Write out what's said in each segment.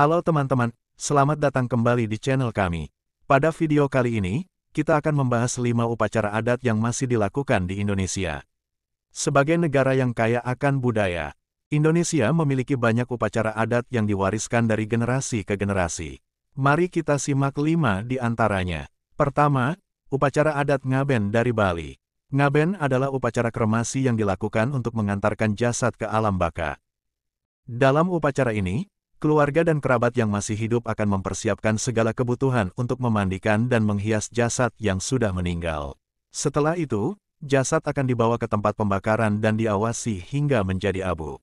Halo teman-teman, selamat datang kembali di channel kami. Pada video kali ini, kita akan membahas 5 upacara adat yang masih dilakukan di Indonesia. Sebagai negara yang kaya akan budaya, Indonesia memiliki banyak upacara adat yang diwariskan dari generasi ke generasi. Mari kita simak 5 di antaranya. Pertama, upacara adat Ngaben dari Bali. Ngaben adalah upacara kremasi yang dilakukan untuk mengantarkan jasad ke alam baka. Dalam upacara ini, keluarga dan kerabat yang masih hidup akan mempersiapkan segala kebutuhan untuk memandikan dan menghias jasad yang sudah meninggal. Setelah itu, jasad akan dibawa ke tempat pembakaran dan diawasi hingga menjadi abu.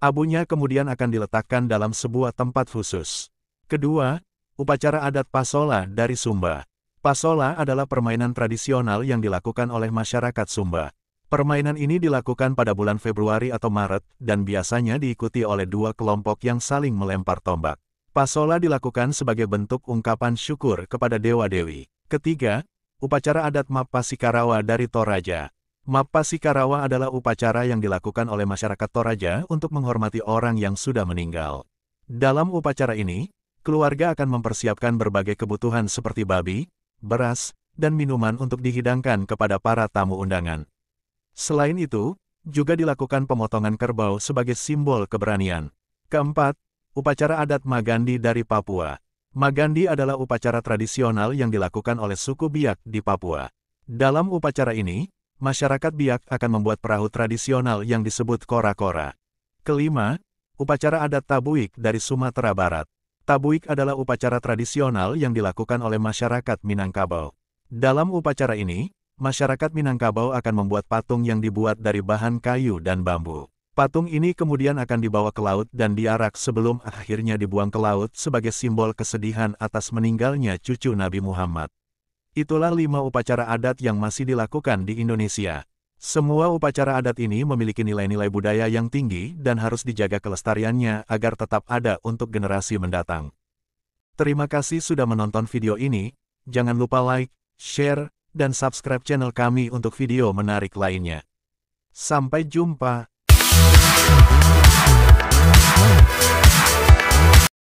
Abunya kemudian akan diletakkan dalam sebuah tempat khusus. Kedua, upacara adat Pasola dari Sumba. Pasola adalah permainan tradisional yang dilakukan oleh masyarakat Sumba. Permainan ini dilakukan pada bulan Februari atau Maret, dan biasanya diikuti oleh dua kelompok yang saling melempar tombak. Pasola dilakukan sebagai bentuk ungkapan syukur kepada Dewa-Dewi. Ketiga, upacara adat Mapasikarawa dari Toraja. Mapasikarawa adalah upacara yang dilakukan oleh masyarakat Toraja untuk menghormati orang yang sudah meninggal. Dalam upacara ini, keluarga akan mempersiapkan berbagai kebutuhan seperti babi, beras, dan minuman untuk dihidangkan kepada para tamu undangan. Selain itu, juga dilakukan pemotongan kerbau sebagai simbol keberanian. Keempat, upacara adat Magandi dari Papua. Magandi adalah upacara tradisional yang dilakukan oleh suku Biak di Papua. Dalam upacara ini, masyarakat Biak akan membuat perahu tradisional yang disebut kora-kora. Kelima, upacara adat Tabuik dari Sumatera Barat. Tabuik adalah upacara tradisional yang dilakukan oleh masyarakat Minangkabau. Dalam upacara ini, masyarakat Minangkabau akan membuat patung yang dibuat dari bahan kayu dan bambu. Patung ini kemudian akan dibawa ke laut dan diarak sebelum akhirnya dibuang ke laut sebagai simbol kesedihan atas meninggalnya cucu Nabi Muhammad. Itulah lima upacara adat yang masih dilakukan di Indonesia. Semua upacara adat ini memiliki nilai-nilai budaya yang tinggi dan harus dijaga kelestariannya agar tetap ada untuk generasi mendatang. Terima kasih sudah menonton video ini, jangan lupa like, share, dan subscribe channel kami untuk video menarik lainnya. Sampai jumpa!